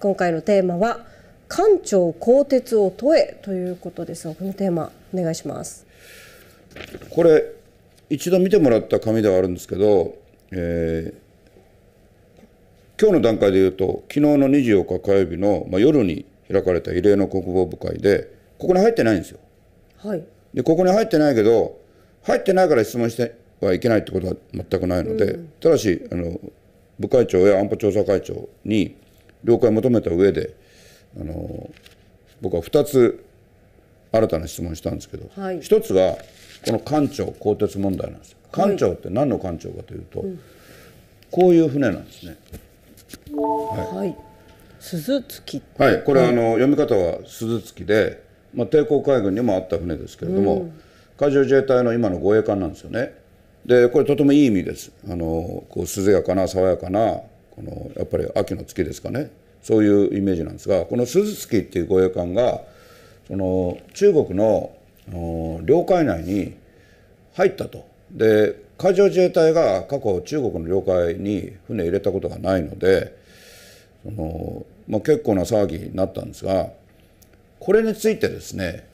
今回のテーマは官庁更迭を問えということですがこのテーマお願いしますこれ一度見てもらった紙ではあるんですけど、えー、今日の段階でいうと昨日の24日火曜日の、まあ、夜に開かれた異例の国防部会でここに入ってないんですよ。はい、でここに入ってないけど入ってないから質問してはいけないってことは全くないので、うん、ただしあの部会長や安保調査会長に了解を求めた上であの僕は二つ新たな質問したんですけど、はい、つがこの艦長鋼鉄問題なんですよ艦長って何の艦長かというと、はいこういう船なんですね。はい、はい、鈴月はいこれはあの、読み方は鈴月で、まあ、抵抗海軍にもあった船ですけれども、うん、海上自衛隊の今の護衛艦なんですよね。でこれとてもいい意味ですあのこう涼やかな爽やかなあのやっぱり秋の月ですかねそういうイメージなんですがこの鈴月っていう護衛艦がその中国の領海内に入ったとで海上自衛隊が過去中国の領海に船入れたことがないのでその、まあ、結構な騒ぎになったんですがこれについてですね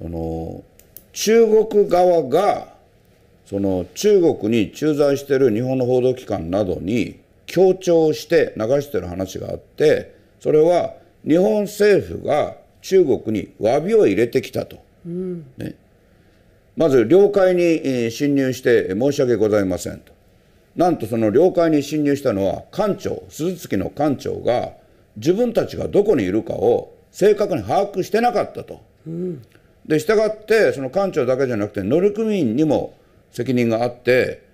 その中国側がその中国に駐在している日本の報道機関などに強調して流してる話があってそれは日本政府が中国に詫びを入れてきたと、うんね、まず領海に侵入して申し訳ございませんとなんとその領海に侵入したのは艦長鈴木の艦長が自分たちがどこにいるかを正確に把握してなかったと、うん、で従ってその艦長だけじゃなくて乗組員にも責任があって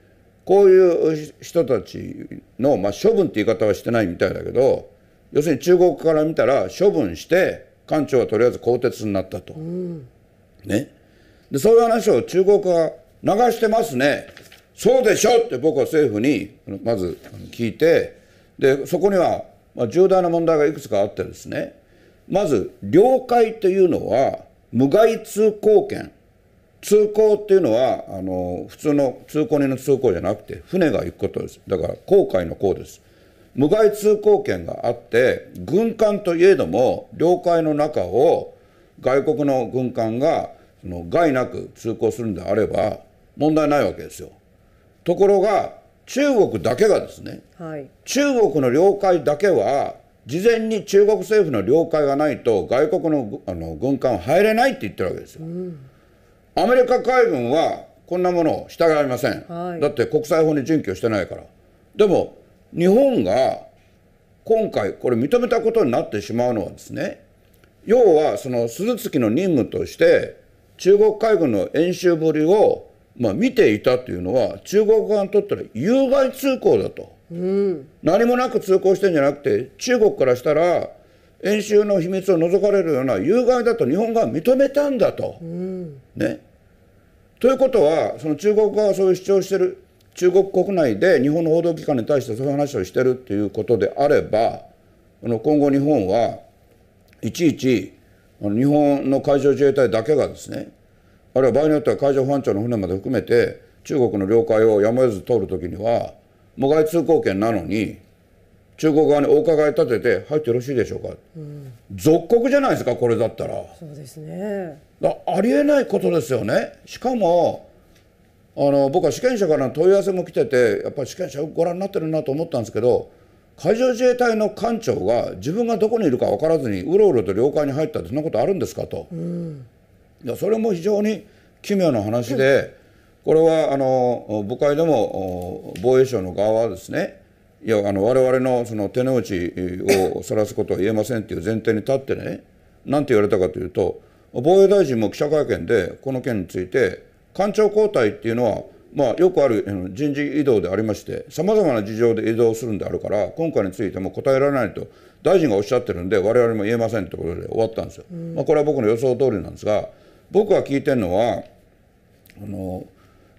こういう人たちの、まあ、処分って言い方はしてないみたいだけど要するに中国から見たら処分して官庁はとりあえず更迭になったと、うん、ね、でそういう話を中国は流してますねそうでしょって僕は政府にまず聞いてでそこには重大な問題がいくつかあってですねまず領海というのは無害通行権通行っていうのはあの普通の通行人の通行じゃなくて船が行くことですだから航海の航です無害通行権があって軍艦といえども領海の中を外国の軍艦がその害なく通行するんであれば問題ないわけですよところが中国だけがですね、はい、中国の領海だけは事前に中国政府の領海がないと外国のあの軍艦は入れないって言ってるわけですよ。うんアメリカ海軍はこんなものを従いません、はい、だって国際法に準拠してないからでも日本が今回これ認めたことになってしまうのはですね要はその鈴月の任務として中国海軍の演習ぶりをまあ見ていたというのは中国側にとったら有害通行だと、うん、何もなく通行してんじゃなくて中国からしたら演習の秘密を除かれるような有害だと日本が認めたんだと、うん、ねということは、その中国側がそういう主張してる、中国国内で日本の報道機関に対してそういう話をしてるっていうことであれば、あの今後日本はいちいち日本の海上自衛隊だけがですね、あるいは場合によっては海上保安庁の船まで含めて中国の領海をやむを得ず通るときには、もがい通行権なのに中国側にお伺い立てて入ってよろしいでしょうか、うん、属国じゃないですかこれだったらそうですねありえないことですよねしかもあの僕は試験者からの問い合わせも来ててやっぱり試験者よくご覧になってるなと思ったんですけど海上自衛隊の艦長が自分がどこにいるか分からずにうろうろと領海に入ったってそんなことあるんですかと、うん、いやそれも非常に奇妙な話で、うん、これはあの部会でも防衛省の側はですねいやあの我々のその手の内をらすことは言えませんっていう前提に立ってね何て言われたかというと防衛大臣も記者会見でこの件について官庁交代っていうのはまあ、よくある人事異動でありまして、さまざまな事情で移動するんであるから、今回についても答えられないと、大臣がおっしゃってるんで、我々も言えませんということで終わったんですよ、うん、まあ、これは僕の予想通りなんですが、僕が聞いてるのは、あの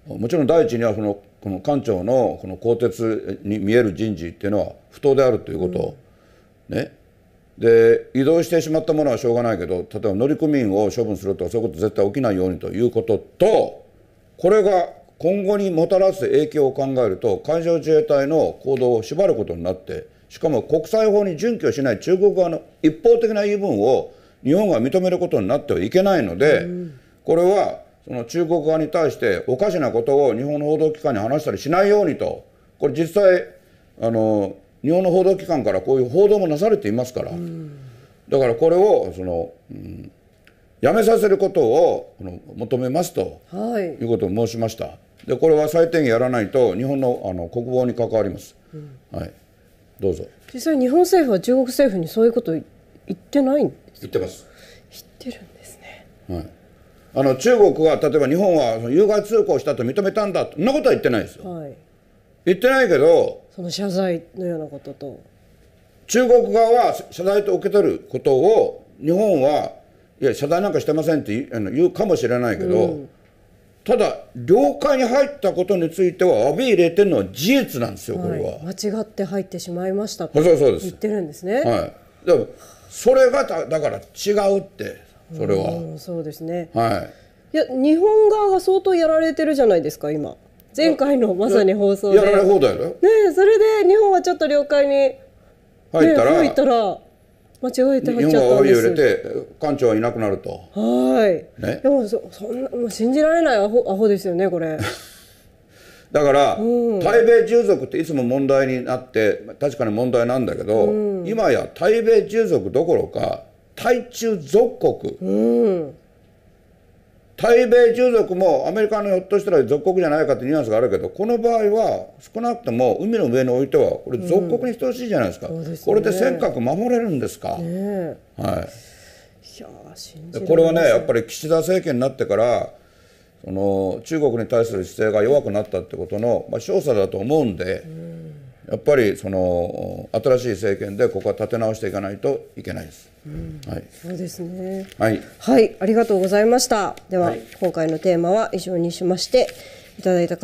もちろん第一にはそのこの官庁のこの更迭に見える人事っていうのは不当であるということを、うん、ねで移動してしまったものはしょうがないけど例えば乗組員を処分するとかそういうこと絶対起きないようにということとこれが今後にもたらす影響を考えると海上自衛隊の行動を縛ることになってしかも国際法に準拠しない中国側の一方的な言い分を日本が認めることになってはいけないので、これはその中国側に対しておかしなことを日本の報道機関に話したりしないようにと、これ実際、あの、日本の報道機関からこういう報道もなされていますから、だからこれを、その、うん、やめさせることを求めますと、はい、いうことを申しました。で、これは最低限やらないと、日本のあの国防に関わります。うん、はい。どうぞ。実際、日本政府は中国政府にそういうこと言ってないんです言ってます。言ってるんですね。はい。あの中国は例えば日本は有害通行したと認めたんだそんなことは言ってないですよ、はい、言ってないけどその謝罪のようなことと中国側は謝罪と受け取ることを日本はいや謝罪なんかしてませんって言う言うかもしれないけど、うん、ただ領海に入ったことについては詫び入れてるのは事実なんですよ、これは間違って入ってしまいましたと言ってるんですね。はい、でもそれがだから違うってそれは。そうですね。はい。いや日本側が相当やられてるじゃないですか今。前回のまさに放送で。やられ放題だよ。ねそれで日本はちょっと了解に入ったら、ね、入ったら間違えて入っちゃったんです。日本が入れて艦長はいなくなると。はい。ね。でもそそんなもう信じられないアホアホですよねこれ。だから、うん、対米従属っていつも問題になって確かに問題なんだけど、うん、今や対米従属どころか対中属国、うん、対米従属もアメリカのひょっとしたら属国じゃないかってニュアンスがあるけどこの場合は少なくとも海の上においてはこれ属国に等しいじゃないですか、うんすね、これで尖閣守れるんですか、ね、はい、これはねやっぱり岸田政権になってからその中国に対する姿勢が弱くなったってことの、まあ、少佐だと思うんで、うんやっぱりその新しい政権でここは立て直していかないといけないです。うん、はい。そうですね。はい。はい、ありがとうございました。では、はい、今回のテーマは以上にしましていただいた